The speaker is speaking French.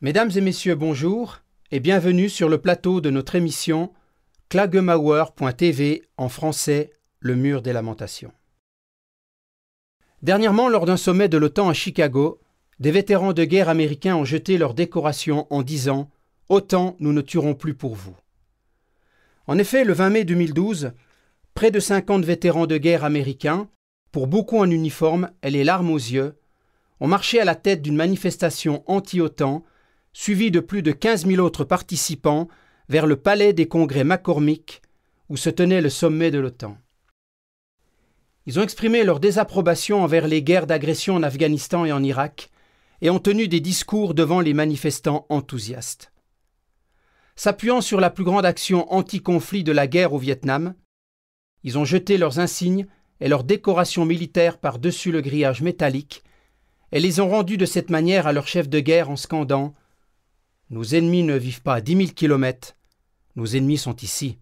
Mesdames et messieurs, bonjour et bienvenue sur le plateau de notre émission Klagemauer.tv en français Le mur des lamentations. Dernièrement, lors d'un sommet de l'OTAN à Chicago, des vétérans de guerre américains ont jeté leur décoration en disant Autant nous ne tuerons plus pour vous. En effet, le 20 mai 2012, près de 50 vétérans de guerre américains, pour beaucoup en uniforme et les larmes aux yeux, ont marché à la tête d'une manifestation anti-OTAN suivi de plus de 15 000 autres participants, vers le palais des congrès McCormick, où se tenait le sommet de l'OTAN. Ils ont exprimé leur désapprobation envers les guerres d'agression en Afghanistan et en Irak, et ont tenu des discours devant les manifestants enthousiastes. S'appuyant sur la plus grande action anti-conflit de la guerre au Vietnam, ils ont jeté leurs insignes et leurs décorations militaires par-dessus le grillage métallique, et les ont rendus de cette manière à leur chef de guerre en scandant nos ennemis ne vivent pas à dix mille kilomètres. Nos ennemis sont ici.